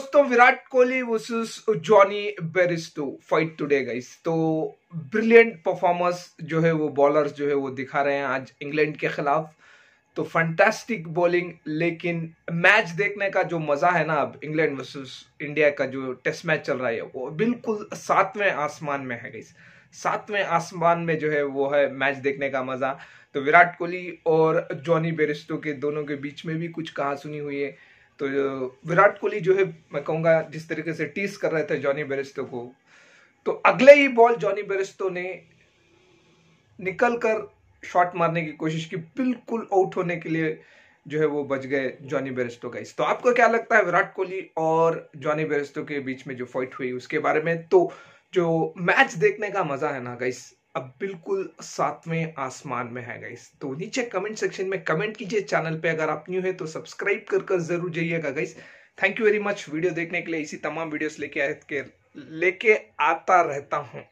दोस्तों Virat Kohli versus Jonny Bairstow fight today guys तो brilliant performers जो है वो बॉलर्स जो है वो दिखा रहे हैं आज इंग्लैंड के खिलाफ तो फंटास्टिक बॉलिंग लेकिन मैच देखने का जो मजा है ना अब इंग्लैंड वर्सेस इंडिया का जो टेस्ट मैच चल रहा है वो बिल्कुल सातवें आसमान में है गाइस सातवें आसमान में जो है वो है मैच देखने का मजा तो विराट कोहली और जॉनी बेरिस्टो के दोनों के बीच में भी कुछ कहा सुनी हुई है तो विराट कोहली जो है मैं कहूंगा जिस तरीके से टीस कर रहे थे जॉनी बेरिस्टो को तो अगले ही बॉल जॉनी बेरिस्टो ने निकल कर शॉट मारने की कोशिश की बिल्कुल आउट होने के लिए जो है वो बच गए जॉनी बेरिस्टो का इस तो आपको क्या लगता है विराट कोहली और जॉनी बेरिस्टो के बीच में जो फाइट हुई उसके बारे में तो जो मैच देखने का मजा है ना गाइस अब बिल्कुल सातवें आसमान में है गाइस तो नीचे कमेंट सेक्शन में कमेंट कीजिए चैनल पे अगर आप न्यू है तो सब्सक्राइब कर कर जरूर जाइएगा guys thank you very much video देखने के लिए इसी तमाम वीडियोस लेके लेके आता रहता हूँ